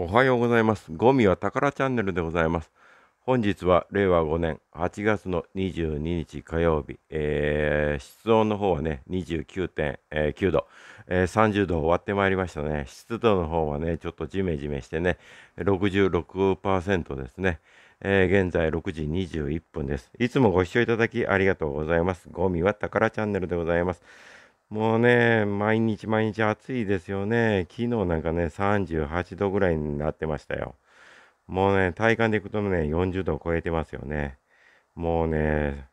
おはようございます。ゴミは宝チャンネルでございます。本日は令和5年8月の22日火曜日、えー、室温の方はね、29.9度、えー、30度を割ってまいりましたね。湿度の方はね、ちょっとジメジメしてね、66%ですね。えー、現在6時21分です。いつもご視聴いただきありがとうございます。ゴミは宝チャンネルでございます。もうね、毎日毎日暑いですよね。昨日なんかね、38度ぐらいになってましたよ。もうね、体感でいくとね、40度を超えてますよね。もうね、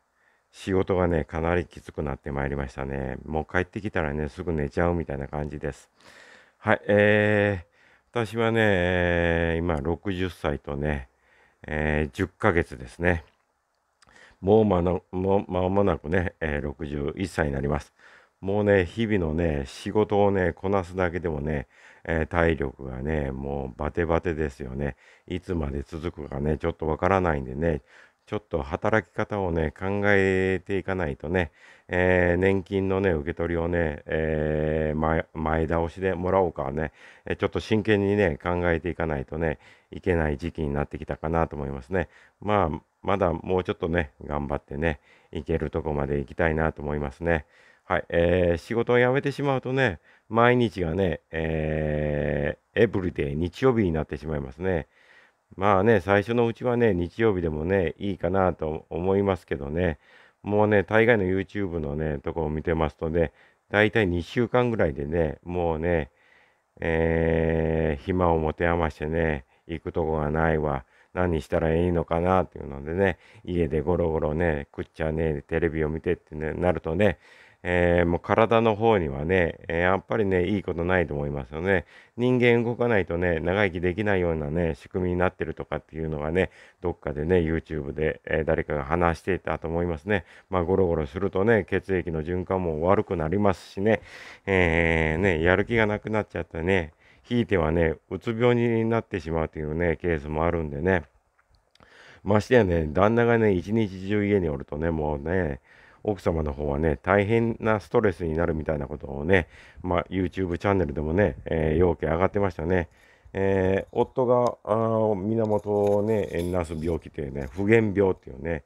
仕事がね、かなりきつくなってまいりましたね。もう帰ってきたらね、すぐ寝ちゃうみたいな感じです。はい、えー、私はね、今60歳とね、えー、10ヶ月ですね。もう間もなくね、えー、61歳になります。もうね、日々のね、仕事をね、こなすだけでもね、えー、体力がね、もうバテバテですよね。いつまで続くかね、ちょっとわからないんでね、ちょっと働き方をね、考えていかないとね、えー、年金のね、受け取りをね、えー、前、倒しでもらおうかね、ちょっと真剣にね、考えていかないとね、いけない時期になってきたかなと思いますね。まあ、まだもうちょっとね、頑張ってね、いけるとこまで行きたいなと思いますね。はい、えー、仕事を辞めてしまうとね、毎日がね、えー、エブリデイ、日曜日になってしまいますね。まあね、最初のうちはね、日曜日でもね、いいかなと思いますけどね、もうね、大概の YouTube のね、とこを見てますとね、大体2週間ぐらいでね、もうね、えー、暇を持て余してね、行くとこがないわ、何したらいいのかなっていうのでね、家でゴロゴロね、食っちゃねテレビを見てって、ね、なるとね、えー、もう体の方にはね、えー、やっぱりね、いいことないと思いますよね。人間動かないとね、長生きできないようなね、仕組みになってるとかっていうのがね、どっかでね、YouTube で、えー、誰かが話していたと思いますね。まあ、ゴロゴロするとね、血液の循環も悪くなりますしね、えー、ね、やる気がなくなっちゃってね、ひいてはね、うつ病になってしまうというね、ケースもあるんでね。ましてやね、旦那がね、一日中家におるとね、もうね、奥様の方はね、大変なストレスになるみたいなことをね、まあ、YouTube チャンネルでもね、えー、要件上がってましたね。えー、夫があ源をね、なす病気というね、不原病っていうね、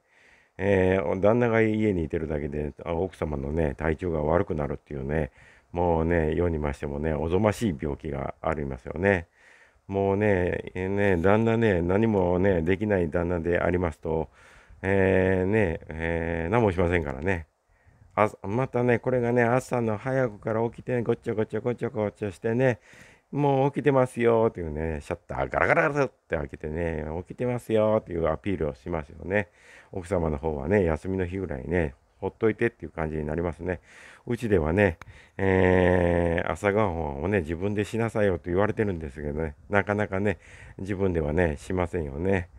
えー、旦那が家にいてるだけで奥様のね、体調が悪くなるっていうね、もうね、世にましてもね、おぞましい病気がありますよね。もうね、えー、ね旦那ね、何もね、できない旦那でありますと、えー、ね、えー、何もしませんからね。あまたね、これがね、朝の早くから起きて、ごっちゃごちゃごちゃごちゃしてね、もう起きてますよっていうね、シャッターガラガラガラって開けてね、起きてますよっていうアピールをしますよね。奥様の方はね、休みの日ぐらいね、ほっといてっていう感じになりますね。うちではね、えー、朝ごはんをね、自分でしなさいよと言われてるんですけどね、なかなかね、自分ではね、しませんよね。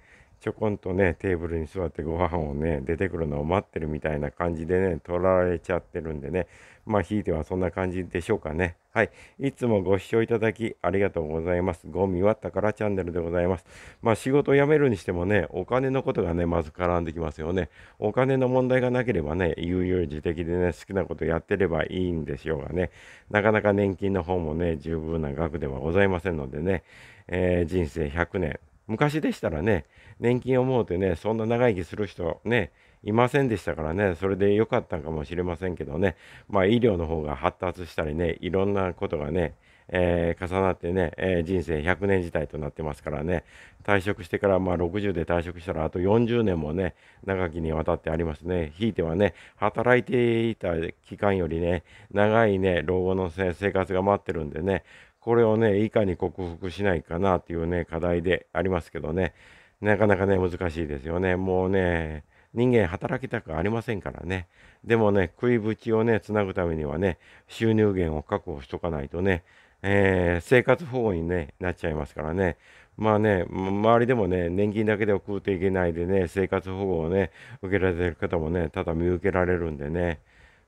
ちょこんとね、テーブルに座ってご飯をね、出てくるのを待ってるみたいな感じでね、取られちゃってるんでね、まあ、ひいてはそんな感じでしょうかね。はい。いつもご視聴いただきありがとうございます。ゴミは宝チャンネルでございます。まあ、仕事を辞めるにしてもね、お金のことがね、まず絡んできますよね。お金の問題がなければね、悠々自適でね、好きなことやってればいいんでしょうがね、なかなか年金の方もね、十分な額ではございませんのでね、えー、人生100年、昔でしたらね年金をもうてねそんな長生きする人ねいませんでしたからねそれで良かったかもしれませんけどねまあ医療の方が発達したりねいろんなことがねえー、重なってね、えー、人生100年時代となってますからね退職してからまあ60で退職したらあと40年もね長きにわたってありますねひいてはね働いていた期間よりね長いね老後の生活が待ってるんでねこれをね、いかに克服しないかなっていうね、課題でありますけどね、なかなかね、難しいですよね。もうね、人間働きたくありませんからね。でもね、食いぶちをね、つなぐためにはね、収入源を確保しとかないとね、えー、生活保護に、ね、なっちゃいますからね。まあね、周りでもね、年金だけでは食うといけないでね、生活保護をね、受けられてる方もね、ただ見受けられるんでね、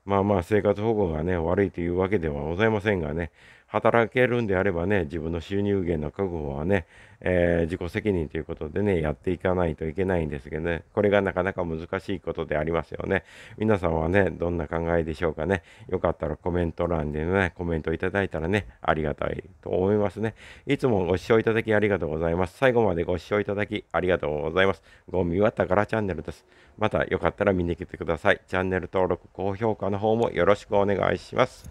まあまあ生活保護がね、悪いというわけではございませんがね、働けるんであればね、自分の収入源の確保はね、えー、自己責任ということでね、やっていかないといけないんですけどね、これがなかなか難しいことでありますよね。皆さんはね、どんな考えでしょうかね。よかったらコメント欄でね、コメントいただいたらね、ありがたいと思いますね。いつもご視聴いただきありがとうございます。最後までご視聴いただきありがとうございます。ゴミは宝チャンネルです。またよかったら見に来てください。チャンネル登録、高評価の方もよろしくお願いします。